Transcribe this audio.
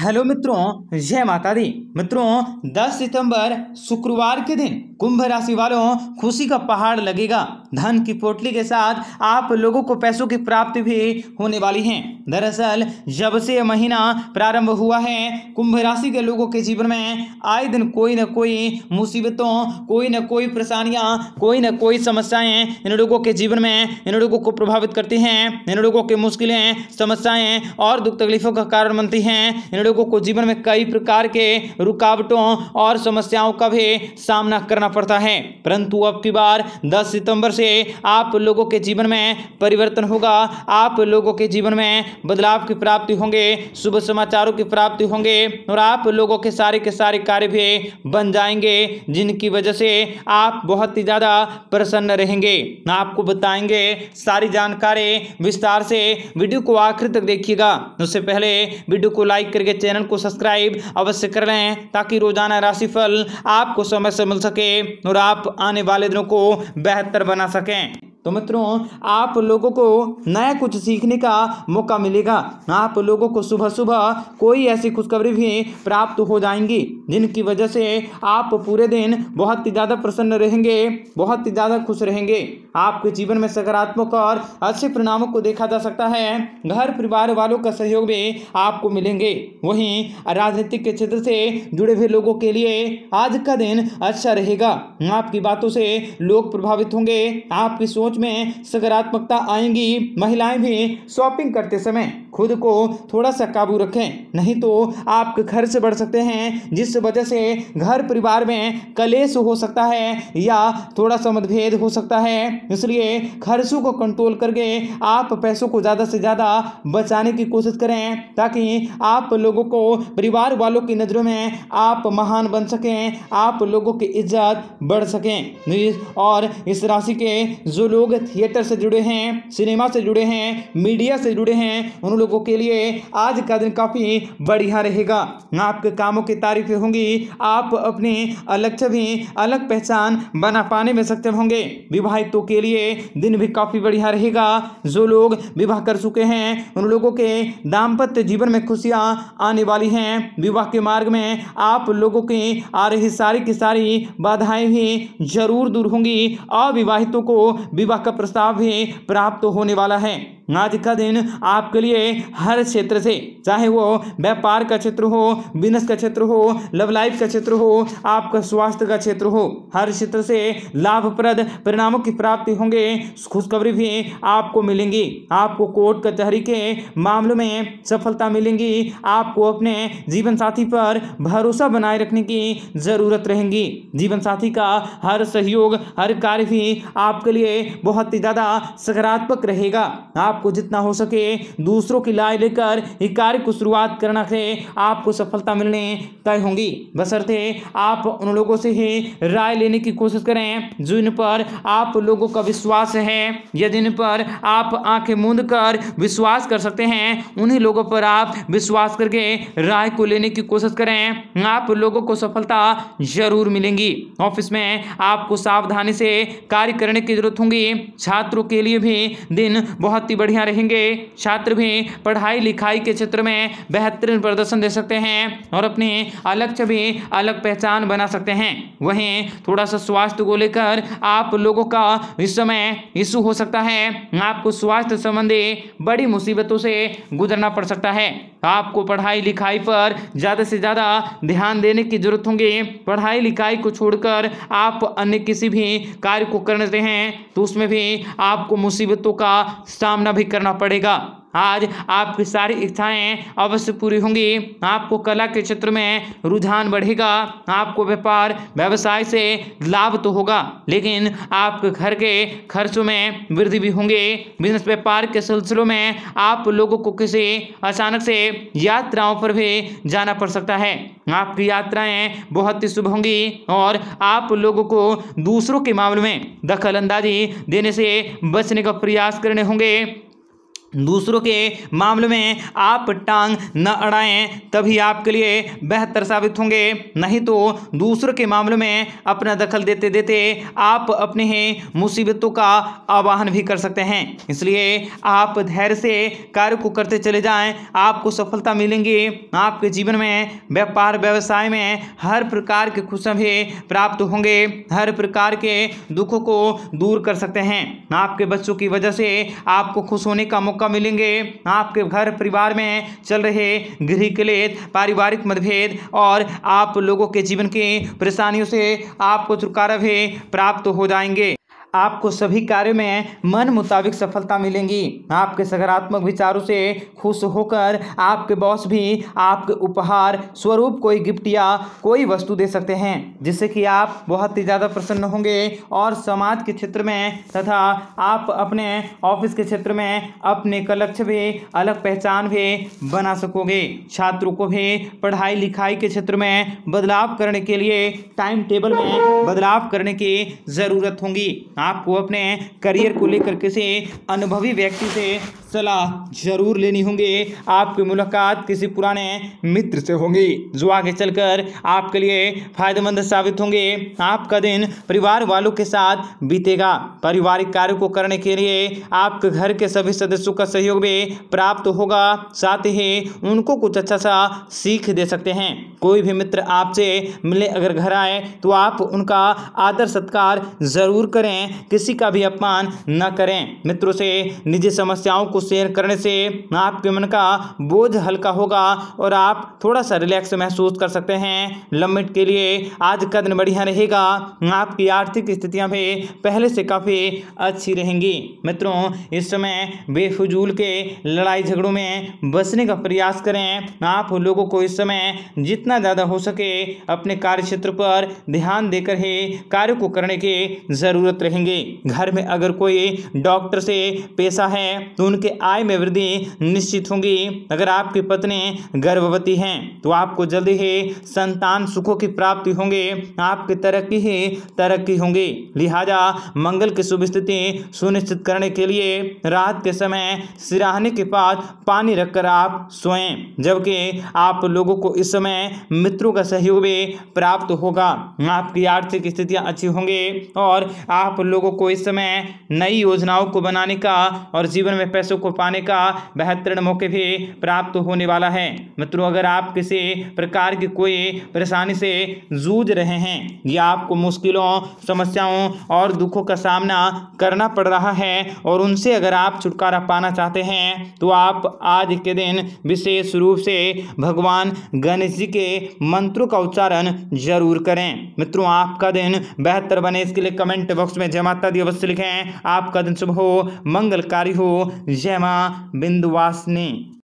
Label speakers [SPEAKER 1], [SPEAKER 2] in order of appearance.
[SPEAKER 1] hello मित्रों जय माता दी मित्रों 10 सितंबर शुक्रवार के दिन कुंभ राशि वालों खुशी का पहाड़ लगेगा धन की पोटली के साथ आप लोगों को पैसों की प्राप्ति भी होने वाली है दरअसल जब से यह महीना प्रारंभ हुआ है कुंभ राशि के लोगों के जीवन में आए दिन कोई ना कोई मुसीबतों कोई ना कोई परेशानियां कोई ना कोई समस्याएं इन लोगों के जीवन में इन लोगों को प्रभावित करती हैं इन लोगों की मुश्किलें समस्याएं और दुख तकलीफों का कारण बनती हैं इन लोगों को जीवन में कई प्रकार के रुकावटों और समस्याओं का भी सामना करना पड़ता है परंतु अब की बार 10 सितंबर से आप लोगों के जीवन में परिवर्तन होगा आप लोगों के जीवन में बदलाव की प्राप्ति होंगे शुभ समाचारों की प्राप्ति होंगे और आप लोगों के सारे के सारे कार्य भी बन जाएंगे जिनकी वजह से आप बहुत ही ज़्यादा प्रसन्न रहेंगे आपको बताएंगे सारी जानकारी विस्तार से वीडियो को आखिर तक देखिएगा उससे पहले वीडियो को लाइक करके के चैनल को सब्सक्राइब अवश्य कर लें ताकि रोजाना राशिफल आपको समय से मिल सके और आप आने वाले दिनों को बेहतर बना सकें तो मित्रों आप लोगों को नया कुछ सीखने का मौका मिलेगा आप लोगों को सुबह सुबह कोई ऐसी खुशखबरी भी प्राप्त हो जाएंगी जिनकी वजह से आप पूरे दिन बहुत ही ज़्यादा प्रसन्न रहेंगे बहुत ही ज़्यादा खुश रहेंगे आपके जीवन में सकारात्मक और अच्छे परिणामों को देखा जा सकता है घर परिवार वालों का सहयोग भी आपको मिलेंगे वहीं राजनीतिक के क्षेत्र से जुड़े हुए लोगों के लिए आज का दिन अच्छा रहेगा आपकी बातों से लोग प्रभावित होंगे आपकी सोच में सकारात्मकता आएंगी महिलाएं भी शॉपिंग करते समय खुद को थोड़ा सा काबू रखें नहीं तो आप खर्च बढ़ सकते हैं जिस वजह से घर परिवार में कलेश हो सकता है या थोड़ा सा मतभेद हो सकता है इसलिए खर्चों को कंट्रोल करके आप पैसों को ज़्यादा से ज़्यादा बचाने की कोशिश करें ताकि आप लोगों को परिवार वालों की नज़रों में आप महान बन सकें आप लोगों की इज्जत बढ़ सकें और इस राशि के जो लोग थिएटर से जुड़े हैं सिनेमा से जुड़े हैं मीडिया से जुड़े हैं उन लोगों के लिए आज का दिन काफ़ी बढ़िया रहेगा आपके कामों की तारीफें होंगी आप अपने अलग छवि अलग पहचान बना पाने में सक्षम होंगे विवाहितों के लिए दिन भी काफ़ी बढ़िया रहेगा जो लोग विवाह कर चुके हैं उन लोगों के दाम्पत्य जीवन में खुशियाँ आने वाली हैं विवाह के मार्ग में आप लोगों की आ रही सारी की सारी बाधाएं भी जरूर दूर होंगी अविवाहितों को विवाह का प्रस्ताव भी प्राप्त होने वाला है आज का दिन आपके लिए हर क्षेत्र से चाहे वो व्यापार का क्षेत्र हो बिजनेस का क्षेत्र हो लव लाइफ का क्षेत्र हो आपका स्वास्थ्य का क्षेत्र हो हर क्षेत्र से लाभप्रद परिणामों की प्राप्ति होंगे खुशखबरी भी आपको मिलेंगी आपको कोर्ट कचहरी के मामलों में सफलता मिलेंगी आपको अपने जीवन साथी पर भरोसा बनाए रखने की ज़रूरत रहेंगी जीवन साथी का हर सहयोग हर कार्य भी आपके लिए बहुत ही ज़्यादा सकारात्मक रहेगा आप आपको जितना हो सके दूसरों की लाय लेकर एक कार्य को शुरुआत करना से आपको सफलता मिलने तय होंगी बसरते आप उन लोगों से ही राय लेने की कोशिश करें जिन पर आप लोगों का विश्वास है या जिन पर आप आंखें मूंद कर विश्वास कर सकते हैं उन्हीं लोगों पर आप विश्वास करके राय को लेने की कोशिश करें आप लोगों को सफलता जरूर मिलेंगी ऑफिस में आपको सावधानी से कार्य करने की जरूरत होगी छात्रों के लिए भी दिन बहुत ही बढ़िया रहेंगे छात्र भी पढ़ाई लिखाई के क्षेत्र में बेहतरीन प्रदर्शन दे सकते हैं और अपने अलक्ष्य भी अलग पहचान बना सकते हैं वहीं थोड़ा सा स्वास्थ्य को लेकर आप लोगों का इस समय इशू हो सकता है आपको स्वास्थ्य संबंधी बड़ी मुसीबतों से गुजरना पड़ सकता है आपको पढ़ाई लिखाई पर ज़्यादा से ज़्यादा ध्यान देने की जरूरत होगी पढ़ाई लिखाई को छोड़कर आप अन्य किसी भी कार्य को करते हैं तो उसमें भी आपको मुसीबतों का सामना भी करना पड़ेगा आज आपकी सारी इच्छाएं अवश्य पूरी होंगी आपको कला के क्षेत्र में रुझान बढ़ेगा आपको व्यापार व्यवसाय से लाभ तो होगा लेकिन आपके घर के खर्चों में वृद्धि भी होंगे बिजनेस व्यापार के सिलसिलों में आप लोगों को किसी अचानक से यात्राओं पर भी जाना पड़ सकता है आपकी यात्राएं बहुत ही शुभ होंगी और आप लोगों को दूसरों के मामले में दखल अंदाजी देने से बचने का प्रयास करने होंगे दूसरों के मामले में आप टांग न अड़ाएं तभी आपके लिए बेहतर साबित होंगे नहीं तो दूसरों के मामले में अपना दखल देते देते आप अपने ही मुसीबतों का आवाहन भी कर सकते हैं इसलिए आप धैर्य से कार्य को करते चले जाएं आपको सफलता मिलेंगी आपके जीवन में व्यापार व्यवसाय में हर प्रकार के खुशियाँ भी प्राप्त होंगे हर प्रकार के दुखों को दूर कर सकते हैं आपके बच्चों की वजह से आपको खुश होने का मौका मौका मिलेंगे आपके घर परिवार में चल रहे गृह क्लेत पारिवारिक मतभेद और आप लोगों के जीवन की परेशानियों से आपको छुटकारा भी प्राप्त हो जाएंगे आपको सभी कार्यों में मन मुताबिक सफलता मिलेंगी आपके सकारात्मक विचारों से खुश होकर आपके बॉस भी आपके उपहार स्वरूप कोई गिफ्ट या कोई वस्तु दे सकते हैं जिससे कि आप बहुत ही ज़्यादा प्रसन्न होंगे और समाज के क्षेत्र में तथा आप अपने ऑफिस के क्षेत्र में अपने लक्ष्य भी अलग पहचान भी बना सकोगे छात्रों को भी पढ़ाई लिखाई के क्षेत्र में बदलाव करने के लिए टाइम टेबल में बदलाव करने की ज़रूरत होगी आपको अपने करियर को लेकर किसी अनुभवी व्यक्ति से सलाह ज़रूर लेनी होंगी आपकी मुलाकात किसी पुराने मित्र से होगी जो आगे चलकर आपके लिए फायदेमंद साबित होंगे आपका दिन परिवार वालों के साथ बीतेगा पारिवारिक कार्य को करने के लिए आपके घर के सभी सदस्यों का सहयोग भी प्राप्त होगा साथ ही उनको कुछ अच्छा सा सीख दे सकते हैं कोई भी मित्र आपसे मिले अगर घर आए तो आप उनका आदर सत्कार ज़रूर करें किसी का भी अपमान न करें मित्रों से निजी समस्याओं को शेयर करने से आपके मन का बोझ हल्का होगा और आप थोड़ा सा रिलैक्स महसूस कर सकते हैं लमिट के लिए आज का दिन बढ़िया रहेगा आपकी आर्थिक स्थितियां भी पहले से काफ़ी अच्छी रहेंगी मित्रों इस समय बेफजूल के लड़ाई झगड़ों में बचने का प्रयास करें आप लोगों को इस समय जितना ज़्यादा हो सके अपने कार्य क्षेत्र पर ध्यान देकर ही कार्य को करने की ज़रूरत रहेंगे घर में अगर कोई डॉक्टर से पैसा है तो उनके आपकी आय में वृद्धि निश्चित होगी अगर आपकी पत्नी गर्भवती हैं तो आपको जल्दी ही संतान सुखों की प्राप्ति होंगे आपकी तरक्की ही तरक्की होंगी लिहाजा मंगल की शुभ स्थिति सुनिश्चित करने के लिए रात के समय सिराहने के पास पानी रखकर आप सोएं जबकि आप लोगों को इस समय मित्रों का सहयोग भी प्राप्त होगा आपकी आर्थिक स्थितियां अच्छी होंगी और आप लोगों को इस समय नई योजनाओं को बनाने का और जीवन में पैसों को पाने का बेहतरीन मौके भी प्राप्त होने वाला है मित्रों अगर आप किसी प्रकार की कोई परेशानी से जूझ रहे हैं या आपको मुश्किलों समस्याओं और दुखों का सामना करना पड़ रहा है और उनसे अगर आप छुटकारा पाना चाहते हैं तो आप आज के दिन विशेष रूप से भगवान गणेश जी के मंत्रों का उच्चारण जरूर करें मित्रों आपका दिन बेहतर बने इसके लिए कमेंट बॉक्स में जमाता दी अवश्य लिखें आपका दिन शुभ हो मंगलकारी हो जय निश्चय माँ बिंदुवासिनी